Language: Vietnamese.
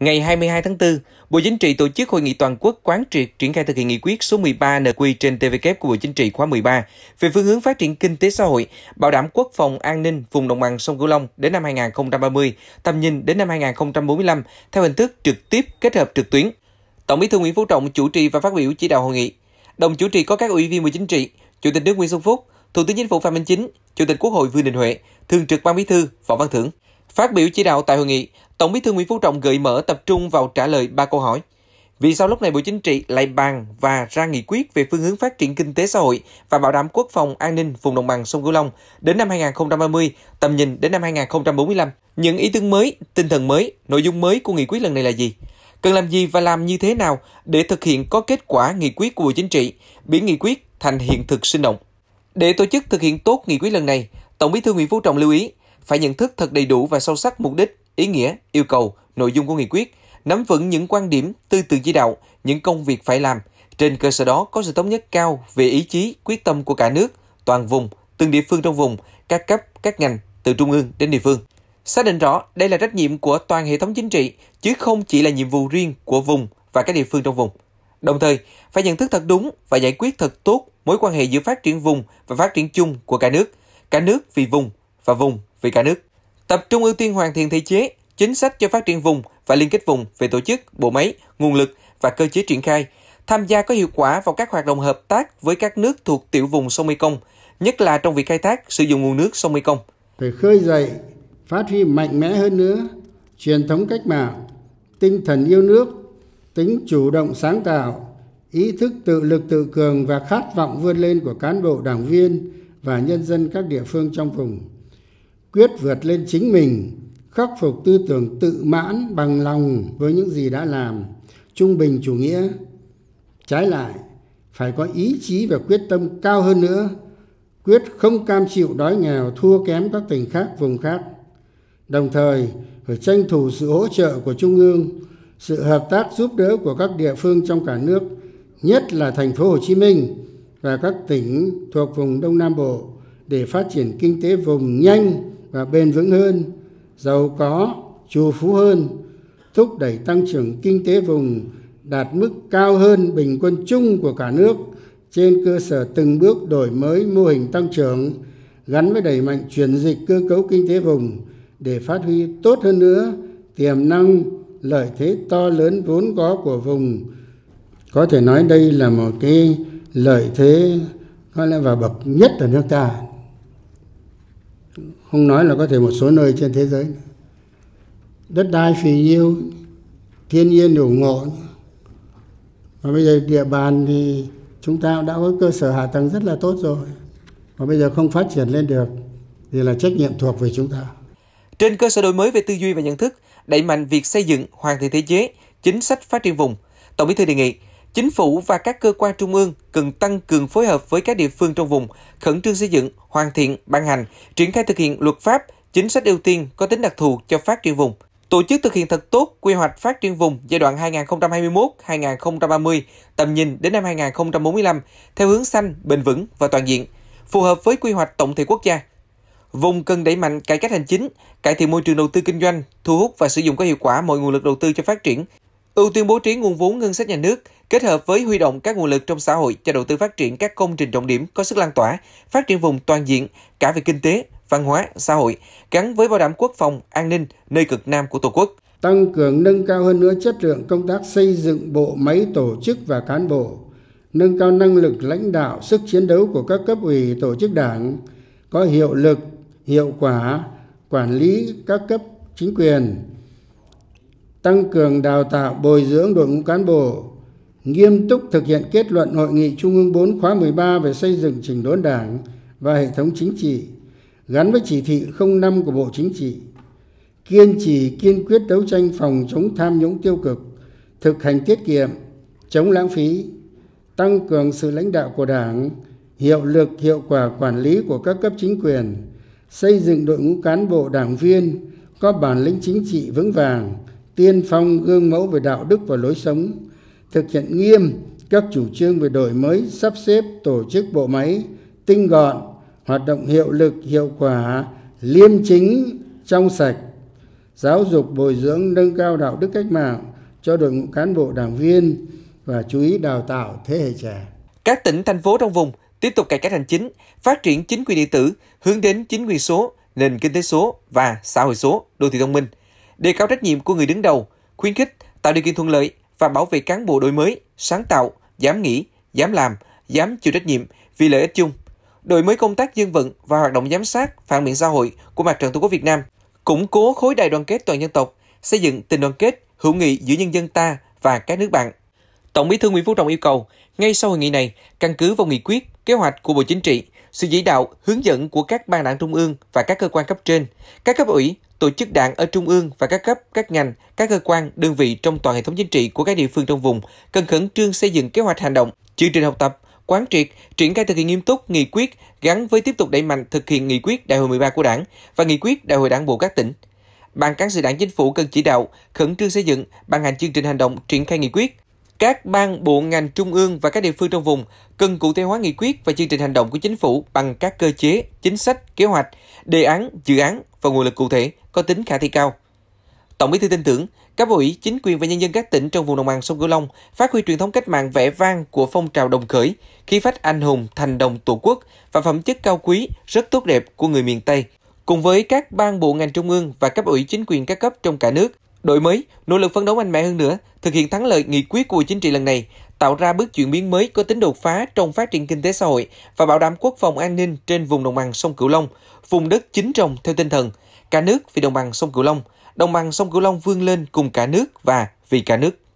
Ngày 22 tháng 4, Bộ Chính trị tổ chức hội nghị toàn quốc quán triệt triển khai thực hiện nghị quyết số 13 NQ trên TVK của Bộ Chính trị khóa 13 về phương hướng phát triển kinh tế xã hội, bảo đảm quốc phòng an ninh vùng đồng bằng sông Cửu Long đến năm 2030, tầm nhìn đến năm 2045 theo hình thức trực tiếp kết hợp trực tuyến. Tổng Bí thư Nguyễn Phú Trọng chủ trì và phát biểu chỉ đạo hội nghị. Đồng chủ trì có các ủy viên Bộ Chính trị, Chủ tịch nước Nguyễn Xuân Phúc, Thủ tướng Chính phủ Phạm Minh Chính, Chủ tịch Quốc hội Vương Đình Huệ, Thường trực Ban Bí thư Võ Văn Thưởng. Phát biểu chỉ đạo tại hội nghị, Tổng bí thư Nguyễn Phú Trọng gợi mở tập trung vào trả lời ba câu hỏi. Vì sao lúc này Bộ Chính trị lại bàn và ra nghị quyết về phương hướng phát triển kinh tế xã hội và bảo đảm quốc phòng an ninh vùng đồng bằng sông Cửu Long đến năm 2030, tầm nhìn đến năm 2045? Những ý tưởng mới, tinh thần mới, nội dung mới của nghị quyết lần này là gì? Cần làm gì và làm như thế nào để thực hiện có kết quả nghị quyết của Bộ Chính trị, biến nghị quyết thành hiện thực sinh động? Để tổ chức thực hiện tốt nghị quyết lần này, Tổng bí thư Nguyễn Phú Trọng lưu ý phải nhận thức thật đầy đủ và sâu sắc mục đích ý nghĩa, yêu cầu, nội dung của nghị quyết, nắm vững những quan điểm, tư tưởng chỉ đạo, những công việc phải làm. Trên cơ sở đó có sự thống nhất cao về ý chí, quyết tâm của cả nước, toàn vùng, từng địa phương trong vùng, các cấp, các ngành, từ trung ương đến địa phương. Xác định rõ đây là trách nhiệm của toàn hệ thống chính trị, chứ không chỉ là nhiệm vụ riêng của vùng và các địa phương trong vùng. Đồng thời, phải nhận thức thật đúng và giải quyết thật tốt mối quan hệ giữa phát triển vùng và phát triển chung của cả nước, cả nước vì vùng và vùng vì cả nước. Tập trung ưu tiên hoàn thiện thể chế, chính sách cho phát triển vùng và liên kết vùng về tổ chức, bộ máy, nguồn lực và cơ chế triển khai, tham gia có hiệu quả vào các hoạt động hợp tác với các nước thuộc tiểu vùng sông Mekong, nhất là trong việc khai thác, sử dụng nguồn nước sông Mekong. Phải khơi dậy, phát huy mạnh mẽ hơn nữa truyền thống cách mạng, tinh thần yêu nước, tính chủ động sáng tạo, ý thức tự lực tự cường và khát vọng vươn lên của cán bộ đảng viên và nhân dân các địa phương trong vùng quyết vượt lên chính mình khắc phục tư tưởng tự mãn bằng lòng với những gì đã làm trung bình chủ nghĩa trái lại phải có ý chí và quyết tâm cao hơn nữa quyết không cam chịu đói nghèo thua kém các tỉnh khác vùng khác đồng thời phải tranh thủ sự hỗ trợ của trung ương sự hợp tác giúp đỡ của các địa phương trong cả nước nhất là thành phố Hồ Chí Minh và các tỉnh thuộc vùng Đông Nam Bộ để phát triển kinh tế vùng nhanh và bền vững hơn giàu có trù phú hơn thúc đẩy tăng trưởng kinh tế vùng đạt mức cao hơn bình quân chung của cả nước trên cơ sở từng bước đổi mới mô hình tăng trưởng gắn với đẩy mạnh chuyển dịch cơ cấu kinh tế vùng để phát huy tốt hơn nữa tiềm năng lợi thế to lớn vốn có của vùng có thể nói đây là một cái lợi thế có lẽ và bậc nhất ở nước ta không nói là có thể một số nơi trên thế giới đất đai phì nhiêu thiên nhiên đủ ngộ mà bây giờ địa bàn thì chúng ta đã có cơ sở hạ tầng rất là tốt rồi mà bây giờ không phát triển lên được thì là trách nhiệm thuộc về chúng ta trên cơ sở đổi mới về tư duy và nhận thức đẩy mạnh việc xây dựng hoàn thiện thể chế chính sách phát triển vùng tổng bí thư đề nghị Chính phủ và các cơ quan trung ương cần tăng cường phối hợp với các địa phương trong vùng, khẩn trương xây dựng, hoàn thiện, ban hành, triển khai thực hiện luật pháp, chính sách ưu tiên có tính đặc thù cho phát triển vùng. Tổ chức thực hiện thật tốt quy hoạch phát triển vùng giai đoạn 2021-2030, tầm nhìn đến năm 2045 theo hướng xanh, bền vững và toàn diện, phù hợp với quy hoạch tổng thể quốc gia. Vùng cần đẩy mạnh cải cách hành chính, cải thiện môi trường đầu tư kinh doanh, thu hút và sử dụng có hiệu quả mọi nguồn lực đầu tư cho phát triển, Ưu tiên bố trí nguồn vốn ngân sách nhà nước kết hợp với huy động các nguồn lực trong xã hội cho đầu tư phát triển các công trình trọng điểm có sức lan tỏa, phát triển vùng toàn diện cả về kinh tế, văn hóa, xã hội, gắn với bảo đảm quốc phòng, an ninh nơi cực nam của Tổ quốc. Tăng cường nâng cao hơn nữa chất lượng công tác xây dựng bộ máy tổ chức và cán bộ, nâng cao năng lực lãnh đạo, sức chiến đấu của các cấp ủy tổ chức đảng, có hiệu lực, hiệu quả, quản lý các cấp chính quyền, tăng cường đào tạo bồi dưỡng đội ngũ cán bộ nghiêm túc thực hiện kết luận hội nghị trung ương 4 khóa 13 về xây dựng chỉnh đốn đảng và hệ thống chính trị gắn với chỉ thị 05 của Bộ Chính trị kiên trì kiên quyết đấu tranh phòng chống tham nhũng tiêu cực thực hành tiết kiệm chống lãng phí tăng cường sự lãnh đạo của đảng hiệu lực hiệu quả quản lý của các cấp chính quyền xây dựng đội ngũ cán bộ đảng viên có bản lĩnh chính trị vững vàng tiên phong gương mẫu về đạo đức và lối sống thực hiện nghiêm các chủ trương về đổi mới sắp xếp tổ chức bộ máy tinh gọn hoạt động hiệu lực hiệu quả liêm chính trong sạch giáo dục bồi dưỡng nâng cao đạo đức cách mạng cho đội ngũ cán bộ đảng viên và chú ý đào tạo thế hệ trẻ các tỉnh thành phố trong vùng tiếp tục cải cách hành chính phát triển chính quyền điện tử hướng đến chính quyền số nền kinh tế số và xã hội số đô thị thông minh đề cao trách nhiệm của người đứng đầu, khuyến khích, tạo điều kiện thuận lợi và bảo vệ cán bộ đổi mới, sáng tạo, dám nghĩ, dám làm, dám chịu trách nhiệm vì lợi ích chung. Đổi mới công tác dân vận và hoạt động giám sát, phản biện xã hội của Mặt trận Tổ quốc Việt Nam, củng cố khối đại đoàn kết toàn dân tộc, xây dựng tình đoàn kết, hữu nghị giữa nhân dân ta và các nước bạn. Tổng Bí thư Nguyễn Phú Trọng yêu cầu, ngay sau hội nghị này, căn cứ vào nghị quyết, kế hoạch của Bộ Chính trị, sự chỉ đạo, hướng dẫn của các ban đảng trung ương và các cơ quan cấp trên, các cấp ủy tổ chức đảng ở trung ương và các cấp, các ngành, các cơ quan, đơn vị trong toàn hệ thống chính trị của các địa phương trong vùng cần khẩn trương xây dựng kế hoạch hành động, chương trình học tập, quán triệt, triển khai thực hiện nghiêm túc nghị quyết gắn với tiếp tục đẩy mạnh thực hiện nghị quyết Đại hội 13 của Đảng và nghị quyết Đại hội Đảng bộ các tỉnh. Ban cán sự Đảng chính phủ cần chỉ đạo khẩn trương xây dựng, ban hành chương trình hành động triển khai nghị quyết. Các ban, bộ ngành trung ương và các địa phương trong vùng cần cụ thể hóa nghị quyết và chương trình hành động của chính phủ bằng các cơ chế, chính sách, kế hoạch, đề án, dự án và nguồn lực cụ thể, có tính khả thi cao. Tổng Bí thư tin tưởng các bộ ủy, chính quyền và nhân dân các tỉnh trong vùng đồng bằng sông Cửu Long phát huy truyền thống cách mạng vẻ vang của phong trào đồng khởi, khí phách anh hùng, thành đồng tổ quốc và phẩm chất cao quý rất tốt đẹp của người miền Tây. Cùng với các ban bộ ngành trung ương và cấp ủy chính quyền các cấp trong cả nước, đổi mới, nỗ lực phấn đấu mạnh mẽ hơn nữa, thực hiện thắng lợi nghị quyết của Chính trị lần này, tạo ra bước chuyển biến mới có tính đột phá trong phát triển kinh tế xã hội và bảo đảm quốc phòng an ninh trên vùng đồng bằng sông Cửu Long, vùng đất chính trồng theo tinh thần – cả nước vì đồng bằng sông Cửu Long, đồng bằng sông Cửu Long vươn lên cùng cả nước và vì cả nước.